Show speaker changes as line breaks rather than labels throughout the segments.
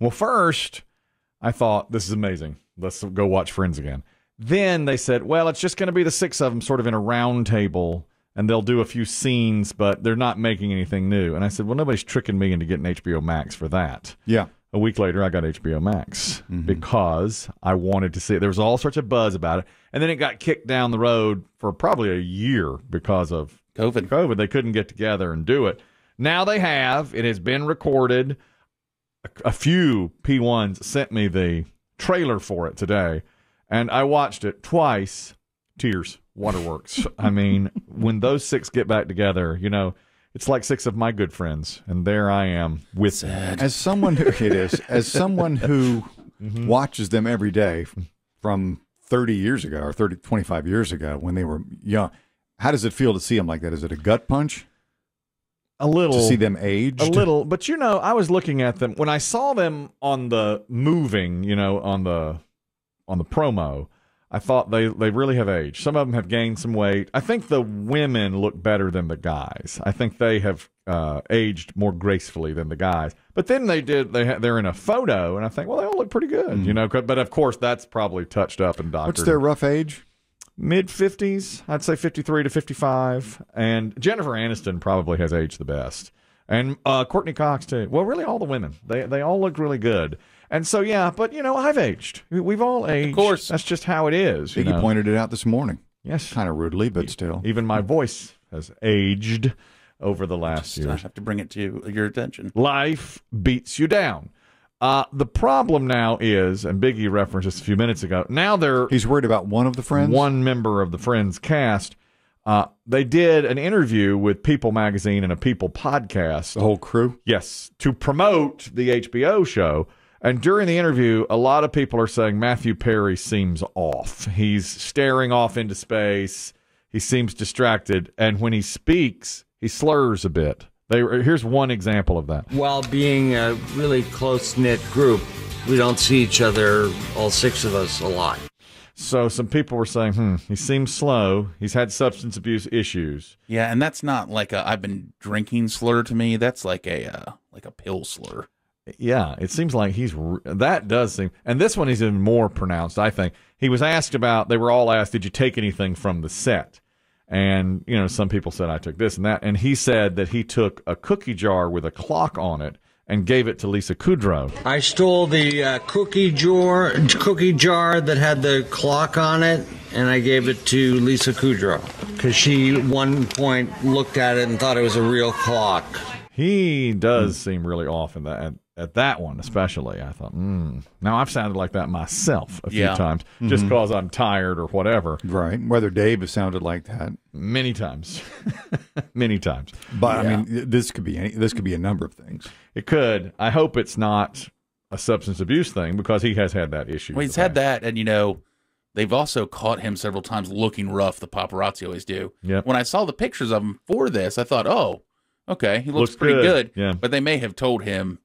Well, first, I thought, this is amazing. Let's go watch Friends again. Then they said, well, it's just going to be the six of them sort of in a round table and they'll do a few scenes, but they're not making anything new. And I said, well, nobody's tricking me into getting HBO Max for that. Yeah. A week later, I got HBO Max mm-hmm. because I wanted to see it. There was all sorts of buzz about it. And then it got kicked down the road for probably a year because of COVID. COVID. They couldn't get together and do it. Now they have. It has been recorded a, a few P1s sent me the trailer for it today, and I watched it twice. Tears, waterworks. I mean, when those six get back together, you know, it's like six of my good friends, and there I am with Sad. as someone who it is as someone who mm-hmm. watches them every day from 30 years ago or 30 25 years ago when they were young. How does it feel to see them like that? Is it a gut punch? a little to see them aged a little but you know i was looking at them when i saw them on the moving you know on the on the promo i thought they they really have aged some of them have gained some weight i think the women look better than the guys i think they have uh, aged more gracefully than the guys but then they did they they're in a photo and i think well they all look pretty good mm-hmm. you mm. know but of course that's probably touched up and doctored what's their rough age mid 50s. I'd say 53 to 55. And Jennifer Aniston probably has aged the best. And uh, Courtney Cox, too. Well, really, all the women. They, they all look really good. And so, yeah, but, you know, I've aged. We've all aged. Of course. That's just how it is. You, you pointed it out this morning. Yes. Kind of rudely, but still. Even my voice has aged over the last year. I have to bring it to your attention. Life beats you down. Uh, the problem now is, and Biggie referenced this a few minutes ago. Now they're he's worried about one of the friends, one member of the Friends cast. Uh, they did an interview with People Magazine and a People podcast. The whole crew, yes, to promote the HBO show. And during the interview, a lot of people are saying Matthew Perry seems off. He's staring off into space. He seems distracted, and when he speaks, he slurs a bit. They were, here's one example of that. While being a really close knit group, we don't see each other, all six of us, a lot. So some people were saying, hmm, he seems slow. He's had substance abuse issues.
Yeah, and that's not like a I've been drinking slur to me. That's like a uh, like a pill slur.
Yeah, it seems like he's that does seem. And this one is even more pronounced, I think. He was asked
about they were all
asked, "Did you take anything from the set?" And, you know, some people said I took this and that. And he said that he took a cookie jar with a clock on it and gave it to Lisa Kudrow. I stole the uh, cookie jar cookie jar that had the clock on it and I gave it to Lisa Kudrow cuz she one point looked at it and thought it was a real clock. He does seem really off in that at that one especially i thought mm. now i've sounded like that myself a few times mm-hmm. just because i'm tired or whatever right whether dave has sounded like that many times many times but yeah. i mean this could be any, this could be a number of things it could i hope it's not a substance abuse thing because he has had that issue well, he's had
that and you know they've also caught him several times looking rough the paparazzi always do Yeah. when i saw the pictures of him for this i thought oh okay he looks, looks pretty good. good yeah but they may have told him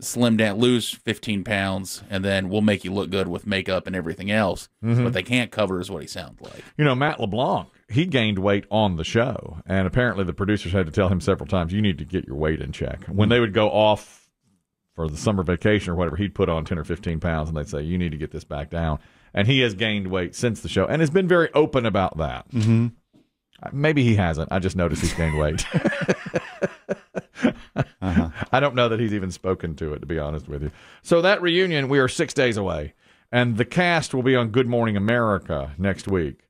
slim down, lose 15 pounds, and then we'll make you look good with makeup and everything else. Mm-hmm. What they can't cover is what he sounds like.
You know, Matt LeBlanc, he gained weight on the show, and apparently the producers had to tell him several times, you need to get your weight in check. When they would go off for the summer vacation or whatever, he'd put on 10 or 15 pounds, and they'd say, you need to get this back down. And he has gained weight since the show and has been very open about that. Mm-hmm. Maybe he hasn't. I just noticed he's gained weight. I don't know that he's even spoken to it, to be honest with you. So that reunion, we are six days away, and the cast will be on Good Morning America next week.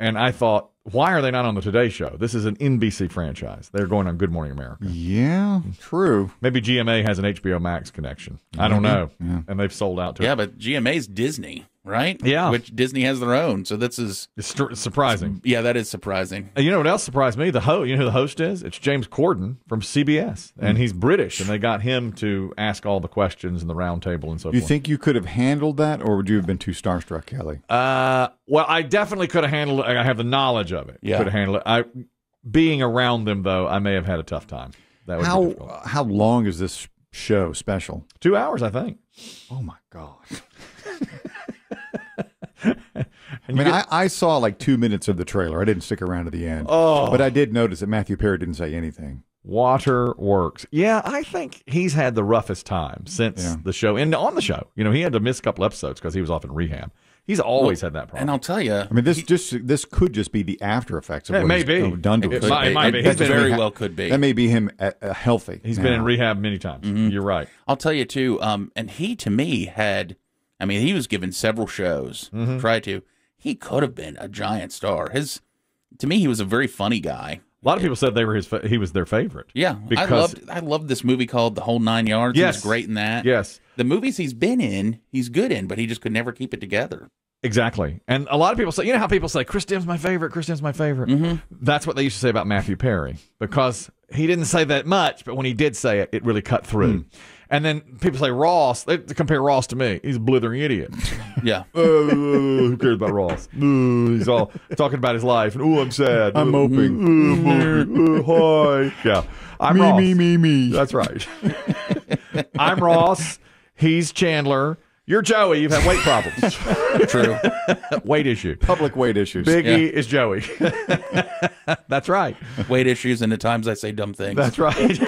And I thought, why are they not on the Today Show? This is an NBC franchise. They're going on Good Morning America. Yeah, true. Maybe GMA has an HBO Max connection. I don't know. Yeah. And they've sold out to Yeah,
it. but GMA's Disney, right? Yeah. Which Disney has their own. So this is it's surprising. Yeah, that is surprising.
And you know what else surprised me? The ho you know who the host is? It's James Corden from CBS. And mm. he's British. And they got him to ask all the questions in the roundtable and so you forth. You think you could have handled that or would you have been too starstruck, Kelly? Uh well, I definitely could have handled it. I have the knowledge of it. Yeah. Could handle it. I being around them though, I may have had a tough time. That would how how long is this show special? Two hours, I think. Oh my god. I mean, get... I, I, saw like two minutes of the trailer. I didn't stick around to the end. Oh. But I did notice that Matthew Perry didn't say anything. Water works. Yeah, I think he's had the roughest time since yeah. the show and on the show. You know, he had to miss a couple episodes because he was off in rehab. He's always well, had that problem.
And I'll tell you, I mean,
this he, just this could just be the after effects of it what may be. Uh, done to it, him. It might, it might be. very well could be. That may be him uh, uh healthy.
He's now. been in rehab many times. Mm -hmm. You're right. I'll tell you too. Um, and he to me had, I mean, he was given several shows. Mm -hmm. Tried to. He could have been a giant star. His to me, he was a very funny guy. A lot of people said they were his. Fa- he was their favorite. Yeah, because I loved. I loved this movie called The Whole Nine Yards. Yes, he was great in that. Yes, the movies he's been in, he's good in, but he just could never keep it together. Exactly, and a lot of people say, you know
how people say Chris Dim's my favorite. Chris Dim's my favorite. Mm-hmm. That's what they used to say about Matthew Perry because he didn't say that much, but when he did say it, it really cut through. Mm. And then people say Ross. They compare Ross to me. He's a blithering idiot. Yeah. uh, who cares about Ross? Uh, he's all talking about his life. And, oh, I'm sad. I'm uh, moping. Uh, uh, hi. Yeah. I'm me, Ross. Me, me, me. That's right. I'm Ross. He's Chandler. You're Joey. You've had weight problems.
True. weight issue. Public weight issues. Biggie yeah. is Joey. That's right. Weight issues and at times I say dumb things. That's right.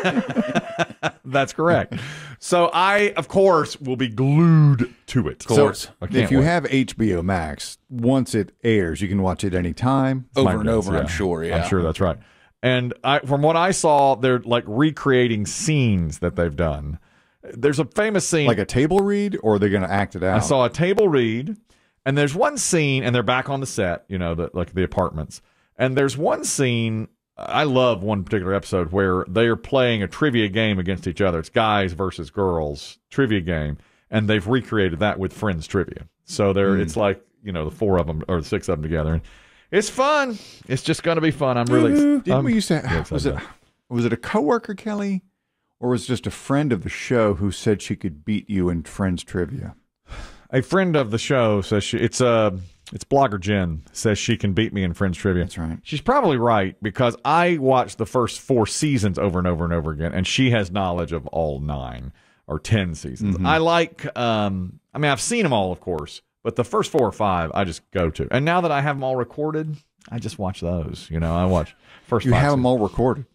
That's correct. So I, of course, will
be glued to it. Of course. So if you wait. have HBO Max, once it airs, you can watch it anytime. Over and over, yeah. I'm sure. Yeah. I'm sure that's right. And I, from what I saw, they're like recreating scenes that they've done. There's a famous scene. Like a table read, or are they going to act it out? I saw a table read, and there's one scene, and they're back on the set, you know, the, like the apartments. And there's one scene I love one particular episode where they are playing a trivia game against each other. It's guys versus girls trivia game, and they've recreated that with Friends trivia. So there, mm. it's like you know the four of them or the six of them together. It's fun. It's just going to be fun. I'm really. Mm-hmm. Didn't I'm, we used to? Yes, was it? Was it a coworker, Kelly, or was it just a friend of the show who said she could beat you in Friends trivia? A friend of the show says she. It's a. Uh, it's blogger Jen says she can beat me in Friends trivia. That's right. She's probably right because I watched the first four seasons over and over and over again, and she has knowledge of all nine or ten seasons. Mm-hmm. I like. Um, I mean, I've seen them all, of course, but the first four or five, I just go to. And now that I have them all recorded, I just watch those. You know, I watch first. You have seasons. them all recorded.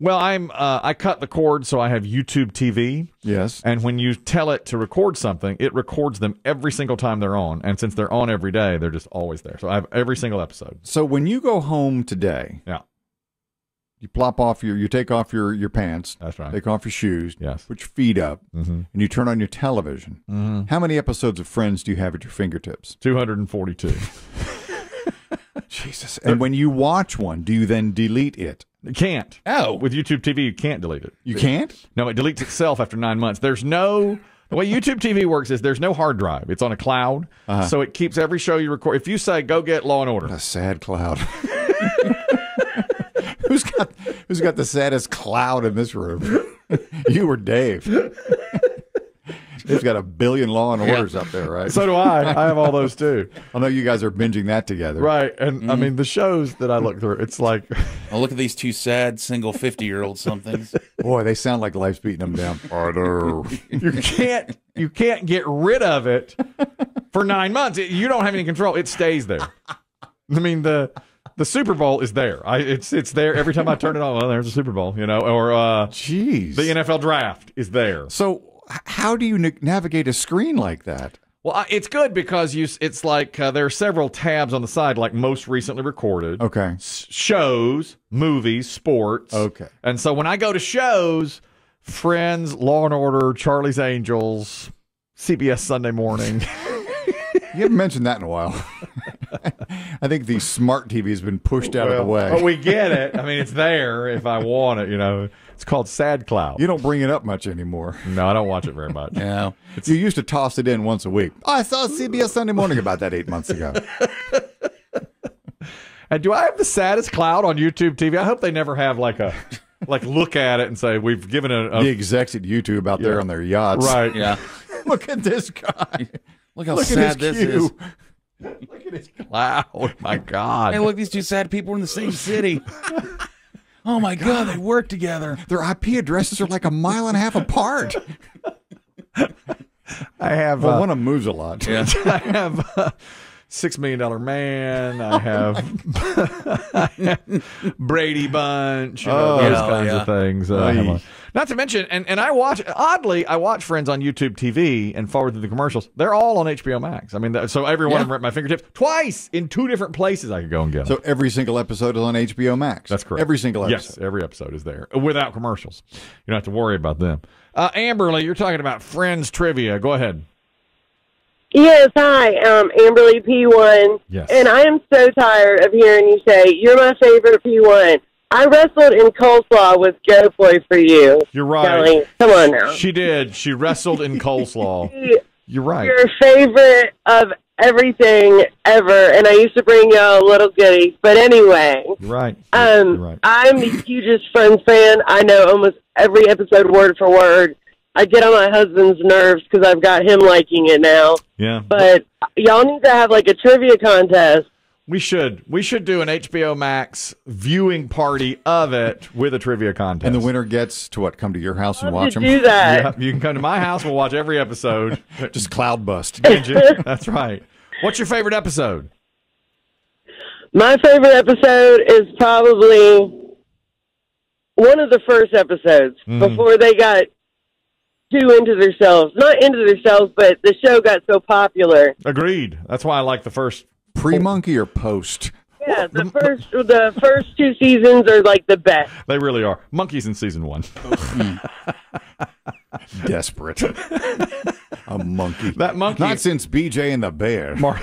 Well, I'm uh, I cut the cord, so I have YouTube TV. Yes. And when you tell it to record something, it records them every single time they're on. And since they're on every day, they're just always there. So I have every single episode. So when you go home today, yeah, you plop off your you take off your your pants. That's right. Take off your shoes. Yes. Put your feet up, mm -hmm. and you turn on your television. Mm -hmm. How many episodes of Friends do you have at your fingertips? Two hundred and forty-two. Jesus. And when you watch one, do you then delete it? You can't. Oh. With YouTube TV, you can't delete it. You can't? No, it deletes itself after nine months. There's no. The way YouTube TV works is there's no hard drive. It's on a cloud, uh-huh. so it keeps every show you record. If you say "Go get Law and Order," a sad cloud. who's got who's got the saddest cloud in this room? you or Dave? He's got a billion Law and Orders yeah. up there, right? So do I. I have all those too. I know you guys are binging that together, right? And mm I mm-hmm. mean the shows that I look through, it's like,
oh, look at these two sad single fifty-year-old
somethings. Boy, they sound like life's beating them down. harder. You can't you can't get rid of it for nine months. It, you don't have any control. It stays there. I mean the the Super Bowl is there. I, it's it's there every time I turn it on. Well, there's a Super Bowl, you know, or uh, jeez, the NFL draft is there. So how do you navigate a screen like that? Well, it's good because you it's like uh, there are several tabs on the side, like most recently recorded. Okay. shows, movies, sports. Okay. And so when I go to shows, Friends, Law and Order, Charlie's Angels, CBS Sunday Morning. you haven't mentioned that in a while. I think the smart TV has been pushed out well, of the way. But we get it. I mean, it's there if I want it, you know. It's called Sad Cloud. You don't bring it up much anymore. No, I don't watch it very much. yeah. It's, you used to toss it in once a week. Oh, I saw CBS Sunday Morning about that eight months ago. and do I have the saddest cloud on YouTube TV? I hope they never have like a like look at it and say we've given a, a the execs at YouTube out yeah. there on their yachts. Right. Yeah. look at
this guy. Look how look sad this queue. is.
Look at his cloud. My God. Hey, look, these
two sad people are in the same city. Oh my God, God, they work together.
Their IP addresses are like a mile and a half apart. I have. Well, uh, one of them moves a lot. Yeah. I have. Uh, Six Million Dollar Man. I oh have, Brady Bunch. You know, oh, those kinds yeah. of things. Uh, not to mention, and, and I watch oddly, I watch Friends on YouTube TV and forward through the commercials. They're all on HBO Max. I mean, so every one of them at my fingertips twice in two different places. I could go and get. Them. So every single episode is on HBO Max. That's correct. Every single episode. Yes, every episode is there uh, without commercials. You don't have to worry about them. Uh, Amberly, you're talking about Friends trivia. Go ahead.
Yes, hi, um, Amberly P1. Yes. And I am so tired of hearing you say, you're my favorite P1. I wrestled in coleslaw with Joe Boy for you. You're right. Kelly. Come on now.
She did. She wrestled in coleslaw. you're right. Your
favorite of everything ever. And I used to bring y'all little goodies. But anyway. You're right. Um, you're right. I'm the hugest Friends fan. I know almost every episode word for word. I get on my husband's nerves because I've got him liking it now. Yeah. But y'all need to have like a trivia contest. We
should. We should do an HBO Max viewing party of it with a trivia contest. And the winner gets to what? Come to your house and watch them. Do that. Yeah, you can come to my house. We'll watch every episode. Just cloud bust. That's right. What's your favorite episode?
My favorite episode is probably one of the first episodes mm. before they got too into themselves. Not into themselves, but the show got so popular.
Agreed. That's why I like the first pre monkey or post.
Yeah, the first the first two seasons are like the best.
They really are. Monkeys in season one. Desperate. A monkey. That monkey. Not since BJ and the Bear. Mar-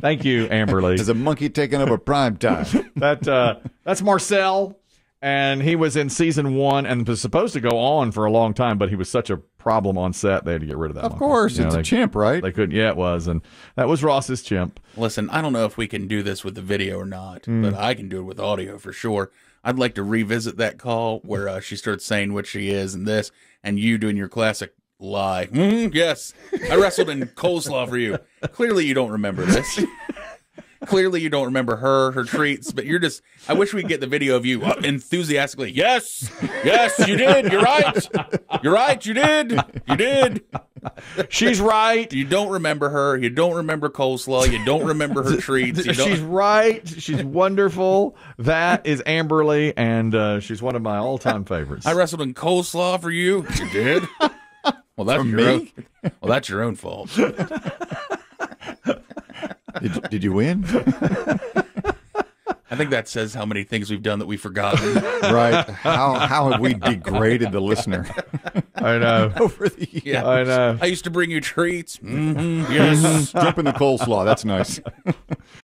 Thank you, Amberly. Is a monkey taking over prime time? that uh, that's Marcel and he was in season one and was supposed to go on for a long time, but he was such a problem on set they had to get rid of that. Of course, you know, it's they, a chimp, right? They couldn't. Yeah, it was, and that was Ross's chimp.
Listen, I don't know if we can do this with the video or not, mm. but I can do it with audio for sure. I'd like to revisit that call where uh, she starts saying what she is and this, and you doing your classic lie. Mm, yes, I wrestled in coleslaw for you. Clearly, you don't remember this. clearly you don't remember her, her treats, but you're just. I wish we could get the video of you enthusiastically. Yes, yes, you did. You're right. You're right. You did. You did. She's right. You don't remember her. You don't remember coleslaw. You don't remember her treats. She's
right. She's wonderful. That is Amberly, and uh, she's one of my all-time favorites.
I wrestled in coleslaw for you. You did. Well, that's For your me? Own, well, that's your own fault.
Did, did you win?
I think that says how many things we've done that we've forgotten. right. How how have we degraded the listener? I know. Over the years. Yeah. I know. I used to bring you treats. Mm-hmm. Yes. Dripping the coleslaw. That's nice.